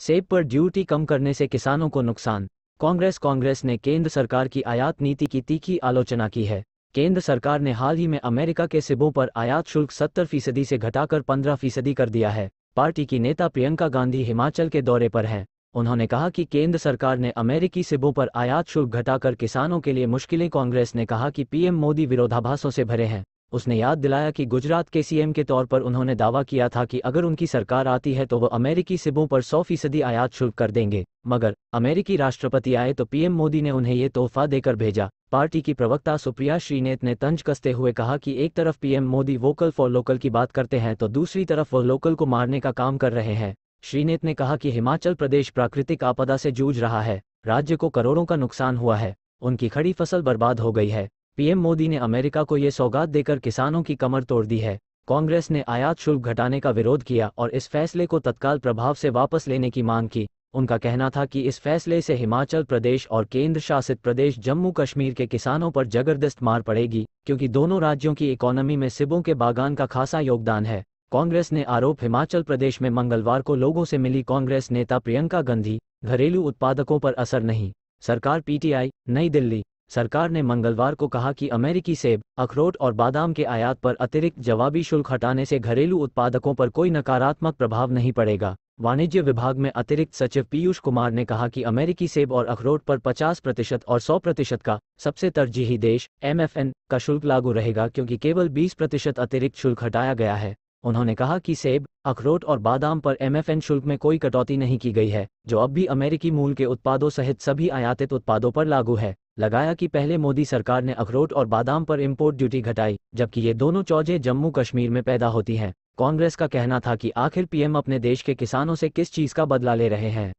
सेब पर ड्यूटी कम करने से किसानों को नुकसान कांग्रेस कांग्रेस ने केंद्र सरकार की आयात नीति की तीखी आलोचना की है केंद्र सरकार ने हाल ही में अमेरिका के सिबों पर आयात शुल्क 70 फीसदी से घटाकर 15 फीसदी कर दिया है पार्टी की नेता प्रियंका गांधी हिमाचल के दौरे पर हैं उन्होंने कहा कि केंद्र सरकार ने अमेरिकी सिबों पर आयात शुल्क घटाकर किसानों के लिए मुश्किलें कांग्रेस ने कहा कि पीएम मोदी विरोधाभासों से भरे हैं उसने याद दिलाया कि गुजरात के सीएम के तौर पर उन्होंने दावा किया था कि अगर उनकी सरकार आती है तो वह अमेरिकी सिबों पर सौ फीसदी आयात शुल्क कर देंगे मगर अमेरिकी राष्ट्रपति आए तो पीएम मोदी ने उन्हें ये तोहफा देकर भेजा पार्टी की प्रवक्ता सुप्रिया श्रीनेत ने तंज कसते हुए कहा कि एक तरफ PM Modi vocal for local की बात करते हैं तो दूसरी तरफ वह लोकल को मारने का काम कर रहे हैं श्रीनेत ने कहा कि हिमाचल प्रदेश प्राकृतिक आपदा से जूझ रहा है राज्य को करोड़ों का नुकसान हुआ है उनकी खड़ी फसल बर्बाद हो गई है पीएम मोदी ने अमेरिका को ये सौगात देकर किसानों की कमर तोड़ दी है कांग्रेस ने आयात शुल्क घटाने का विरोध किया और इस फैसले को तत्काल प्रभाव से वापस लेने की मांग की उनका कहना था कि इस फैसले से हिमाचल प्रदेश और केंद्र शासित प्रदेश जम्मू कश्मीर के किसानों पर जबरदस्त मार पड़ेगी क्योंकि दोनों राज्यों की इकोनॉमी में सिबों के बागान का खासा योगदान है कांग्रेस ने आरोप हिमाचल प्रदेश में मंगलवार को लोगों से मिली कांग्रेस नेता प्रियंका गांधी घरेलू उत्पादकों पर असर नहीं सरकार पीटीआई नई दिल्ली सरकार ने मंगलवार को कहा कि अमेरिकी सेब अखरोट और बादाम के आयात पर अतिरिक्त जवाबी शुल्क हटाने से घरेलू उत्पादकों पर कोई नकारात्मक प्रभाव नहीं पड़ेगा वाणिज्य विभाग में अतिरिक्त सचिव पीयूष कुमार ने कहा कि अमेरिकी सेब और अखरोट पर 50 प्रतिशत और 100 प्रतिशत का सबसे तरजीही देश एमएफएन का शुल्क लागू रहेगा क्योंकि केवल 20 प्रतिशत अतिरिक्त शुल्क हटाया गया है उन्होंने कहा कि सेब अखरोट और बादाम पर एमएफएन शुल्क में कोई कटौती नहीं की गई है जो अब भी अमेरिकी मूल के उत्पादों सहित सभी आयातित उत्पादों पर लागू है लगाया कि पहले मोदी सरकार ने अखरोट और बादाम पर इम्पोर्ट ड्यूटी घटाई जबकि ये दोनों चौजे जम्मू कश्मीर में पैदा होती हैं कांग्रेस का कहना था कि आखिर पीएम अपने देश के किसानों से किस चीज़ का बदला ले रहे हैं